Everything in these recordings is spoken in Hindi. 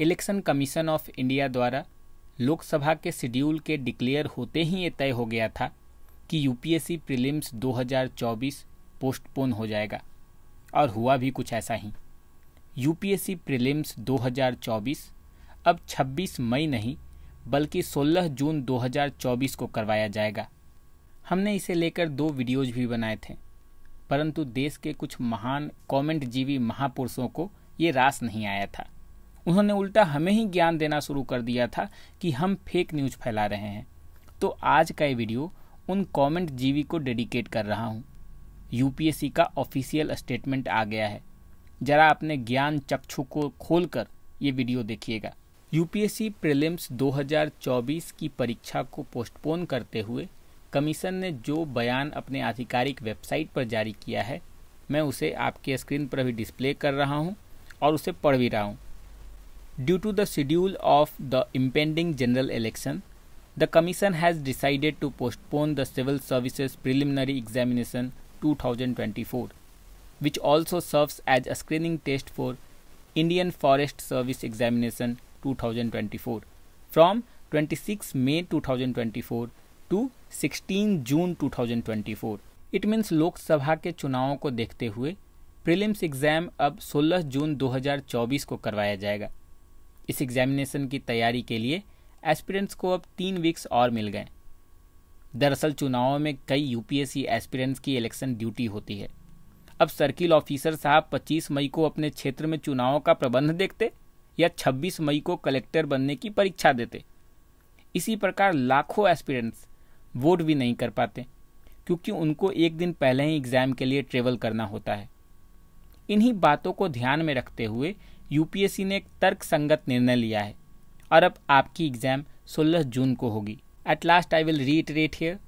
इलेक्शन कमीशन ऑफ इंडिया द्वारा लोकसभा के शेड्यूल के डिक्लेयर होते ही ये तय हो गया था कि यूपीएससी प्रीलिम्स 2024 पोस्टपोन हो जाएगा और हुआ भी कुछ ऐसा ही यूपीएससी प्रीलिम्स 2024 अब 26 मई नहीं बल्कि 16 जून 2024 को करवाया जाएगा हमने इसे लेकर दो वीडियोज भी बनाए थे परंतु देश के कुछ महान कॉमेंट जीवी महापुरुषों को ये रास नहीं आया था उन्होंने उल्टा हमें ही ज्ञान देना शुरू कर दिया था कि हम फेक न्यूज फैला रहे हैं तो आज का ये वीडियो उन कमेंट जीवी को डेडिकेट कर रहा हूँ यूपीएससी का ऑफिशियल स्टेटमेंट आ गया है जरा अपने ज्ञान चक्षु को खोल कर ये वीडियो देखिएगा यूपीएससी प्रीलिम्स 2024 की परीक्षा को पोस्टपोन करते हुए कमीशन ने जो बयान अपने आधिकारिक वेबसाइट पर जारी किया है मैं उसे आपके स्क्रीन पर भी डिस्प्ले कर रहा हूँ और उसे पढ़ भी रहा हूँ Due to the schedule of the impending general election, the Commission has decided to postpone the Civil Services Preliminary Examination 2024, which also serves as a screening test for Indian Forest Service Examination 2024 from 26 May 2024 to 16 June 2024 It means Lok Sabha ke चुनावों ko dekhte hue, prelims exam ab 16 June 2024 ko karwaya जाएगा इस एग्जामिनेशन की तैयारी के लिए एस्पिरेंट्स को अब तीन वीक्स और मिल गए दरअसल चुनावों में कई यूपीएससी एस्पिरेंट्स की इलेक्शन ड्यूटी होती है अब सर्किल ऑफिसर साहब 25 मई को अपने क्षेत्र में चुनावों का प्रबंध देखते या 26 मई को कलेक्टर बनने की परीक्षा देते इसी प्रकार लाखों एस्पिरेंट्स वोट भी नहीं कर पाते क्योंकि उनको एक दिन पहले ही एग्ज़ाम के लिए ट्रेवल करना होता है इन्हीं बातों को ध्यान में रखते हुए यूपीएससी ने एक तर्कसंगत निर्णय लिया है और अब आपकी एग्जाम सोलह जून को होगी at last I will reiterate here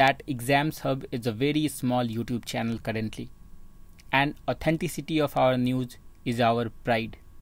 that Exams Hub is a very small YouTube channel currently and authenticity of our news is our pride